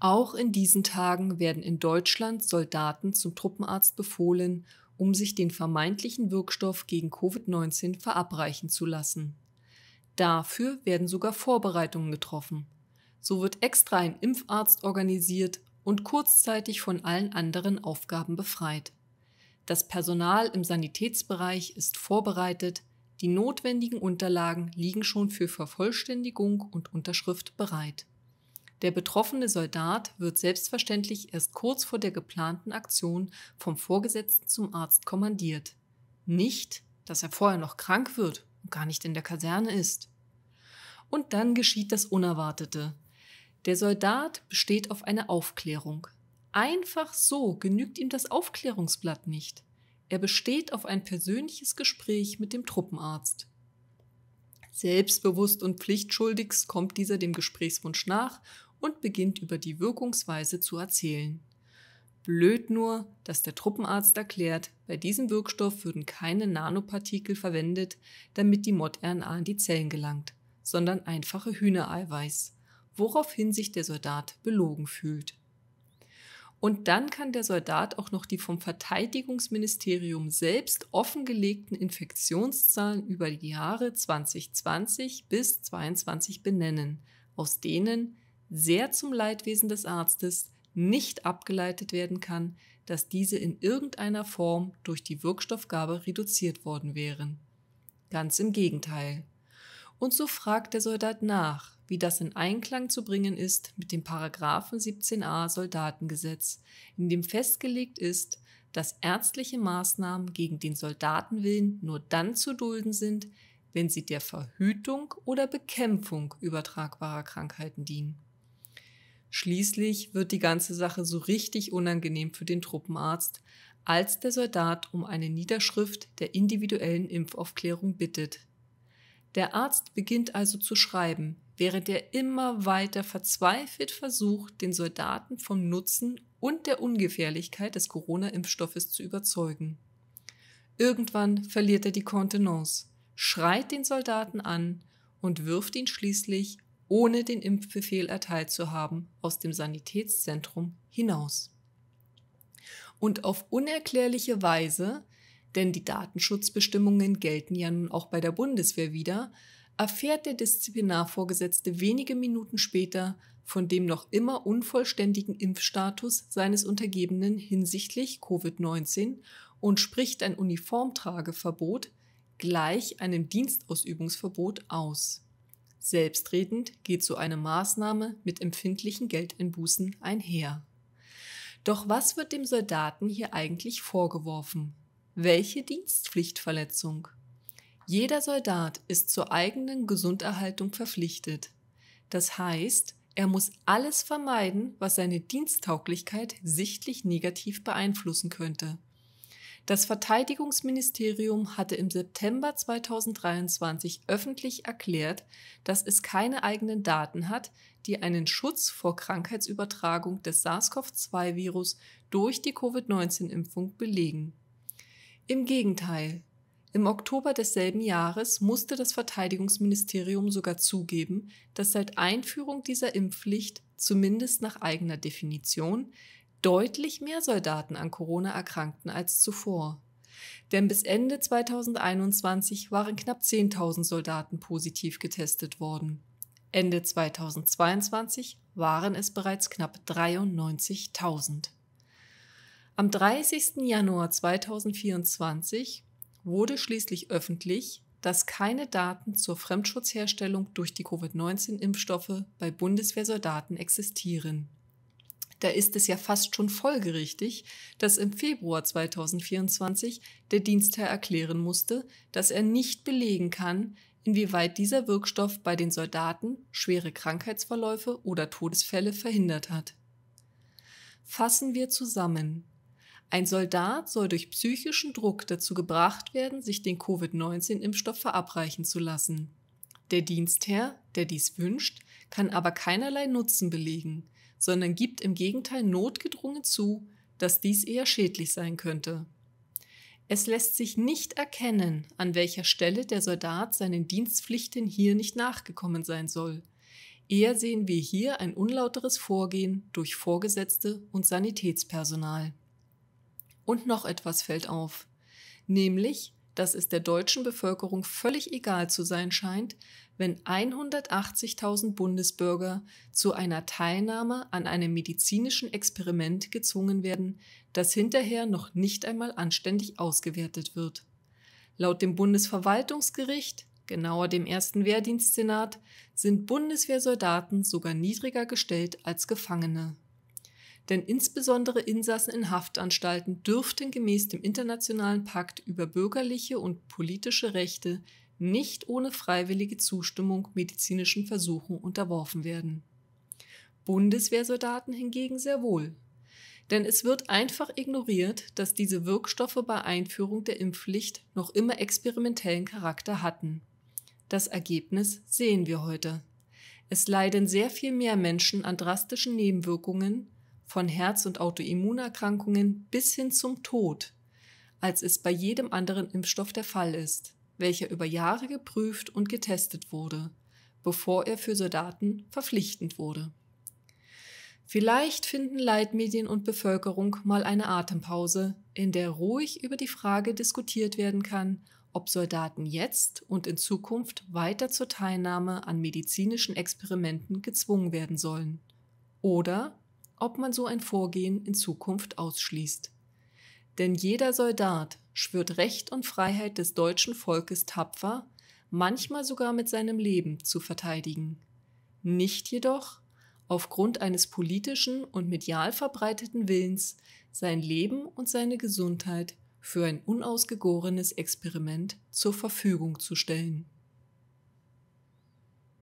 Auch in diesen Tagen werden in Deutschland Soldaten zum Truppenarzt befohlen, um sich den vermeintlichen Wirkstoff gegen Covid-19 verabreichen zu lassen. Dafür werden sogar Vorbereitungen getroffen. So wird extra ein Impfarzt organisiert und kurzzeitig von allen anderen Aufgaben befreit. Das Personal im Sanitätsbereich ist vorbereitet, die notwendigen Unterlagen liegen schon für Vervollständigung und Unterschrift bereit. Der betroffene Soldat wird selbstverständlich erst kurz vor der geplanten Aktion vom Vorgesetzten zum Arzt kommandiert. Nicht, dass er vorher noch krank wird und gar nicht in der Kaserne ist. Und dann geschieht das Unerwartete. Der Soldat besteht auf eine Aufklärung. Einfach so genügt ihm das Aufklärungsblatt nicht. Er besteht auf ein persönliches Gespräch mit dem Truppenarzt. Selbstbewusst und pflichtschuldigst kommt dieser dem Gesprächswunsch nach und beginnt über die Wirkungsweise zu erzählen. Blöd nur, dass der Truppenarzt erklärt, bei diesem Wirkstoff würden keine Nanopartikel verwendet, damit die Mod-RNA in die Zellen gelangt, sondern einfache Hühnereiweiß, woraufhin sich der Soldat belogen fühlt. Und dann kann der Soldat auch noch die vom Verteidigungsministerium selbst offengelegten Infektionszahlen über die Jahre 2020 bis 2022 benennen, aus denen sehr zum Leidwesen des Arztes, nicht abgeleitet werden kann, dass diese in irgendeiner Form durch die Wirkstoffgabe reduziert worden wären. Ganz im Gegenteil. Und so fragt der Soldat nach, wie das in Einklang zu bringen ist mit dem Paragraphen 17a Soldatengesetz, in dem festgelegt ist, dass ärztliche Maßnahmen gegen den Soldatenwillen nur dann zu dulden sind, wenn sie der Verhütung oder Bekämpfung übertragbarer Krankheiten dienen. Schließlich wird die ganze Sache so richtig unangenehm für den Truppenarzt, als der Soldat um eine Niederschrift der individuellen Impfaufklärung bittet. Der Arzt beginnt also zu schreiben, während er immer weiter verzweifelt versucht, den Soldaten vom Nutzen und der Ungefährlichkeit des Corona-Impfstoffes zu überzeugen. Irgendwann verliert er die Kontenance, schreit den Soldaten an und wirft ihn schließlich ohne den Impfbefehl erteilt zu haben, aus dem Sanitätszentrum hinaus. Und auf unerklärliche Weise, denn die Datenschutzbestimmungen gelten ja nun auch bei der Bundeswehr wieder, erfährt der Disziplinarvorgesetzte wenige Minuten später von dem noch immer unvollständigen Impfstatus seines Untergebenen hinsichtlich Covid-19 und spricht ein Uniformtrageverbot gleich einem Dienstausübungsverbot aus. Selbstredend geht so eine Maßnahme mit empfindlichen Geldeinbußen einher. Doch was wird dem Soldaten hier eigentlich vorgeworfen? Welche Dienstpflichtverletzung? Jeder Soldat ist zur eigenen Gesunderhaltung verpflichtet. Das heißt, er muss alles vermeiden, was seine Diensttauglichkeit sichtlich negativ beeinflussen könnte. Das Verteidigungsministerium hatte im September 2023 öffentlich erklärt, dass es keine eigenen Daten hat, die einen Schutz vor Krankheitsübertragung des SARS-CoV-2-Virus durch die Covid-19-Impfung belegen. Im Gegenteil, im Oktober desselben Jahres musste das Verteidigungsministerium sogar zugeben, dass seit Einführung dieser Impfpflicht, zumindest nach eigener Definition, Deutlich mehr Soldaten an Corona erkrankten als zuvor. Denn bis Ende 2021 waren knapp 10.000 Soldaten positiv getestet worden. Ende 2022 waren es bereits knapp 93.000. Am 30. Januar 2024 wurde schließlich öffentlich, dass keine Daten zur Fremdschutzherstellung durch die Covid-19-Impfstoffe bei Bundeswehrsoldaten existieren da ist es ja fast schon folgerichtig, dass im Februar 2024 der Dienstherr erklären musste, dass er nicht belegen kann, inwieweit dieser Wirkstoff bei den Soldaten schwere Krankheitsverläufe oder Todesfälle verhindert hat. Fassen wir zusammen. Ein Soldat soll durch psychischen Druck dazu gebracht werden, sich den Covid-19-Impfstoff verabreichen zu lassen. Der Dienstherr, der dies wünscht, kann aber keinerlei Nutzen belegen, sondern gibt im Gegenteil notgedrungen zu, dass dies eher schädlich sein könnte. Es lässt sich nicht erkennen, an welcher Stelle der Soldat seinen Dienstpflichten hier nicht nachgekommen sein soll. Eher sehen wir hier ein unlauteres Vorgehen durch Vorgesetzte und Sanitätspersonal. Und noch etwas fällt auf, nämlich, dass es der deutschen Bevölkerung völlig egal zu sein scheint, wenn 180.000 Bundesbürger zu einer Teilnahme an einem medizinischen Experiment gezwungen werden, das hinterher noch nicht einmal anständig ausgewertet wird. Laut dem Bundesverwaltungsgericht, genauer dem ersten Wehrdienstsenat, sind Bundeswehrsoldaten sogar niedriger gestellt als Gefangene denn insbesondere Insassen in Haftanstalten dürften gemäß dem Internationalen Pakt über bürgerliche und politische Rechte nicht ohne freiwillige Zustimmung medizinischen Versuchen unterworfen werden. Bundeswehrsoldaten hingegen sehr wohl. Denn es wird einfach ignoriert, dass diese Wirkstoffe bei Einführung der Impfpflicht noch immer experimentellen Charakter hatten. Das Ergebnis sehen wir heute. Es leiden sehr viel mehr Menschen an drastischen Nebenwirkungen, von Herz- und Autoimmunerkrankungen bis hin zum Tod, als es bei jedem anderen Impfstoff der Fall ist, welcher über Jahre geprüft und getestet wurde, bevor er für Soldaten verpflichtend wurde. Vielleicht finden Leitmedien und Bevölkerung mal eine Atempause, in der ruhig über die Frage diskutiert werden kann, ob Soldaten jetzt und in Zukunft weiter zur Teilnahme an medizinischen Experimenten gezwungen werden sollen. Oder ob man so ein Vorgehen in Zukunft ausschließt. Denn jeder Soldat schwört Recht und Freiheit des deutschen Volkes tapfer, manchmal sogar mit seinem Leben zu verteidigen. Nicht jedoch aufgrund eines politischen und medial verbreiteten Willens, sein Leben und seine Gesundheit für ein unausgegorenes Experiment zur Verfügung zu stellen.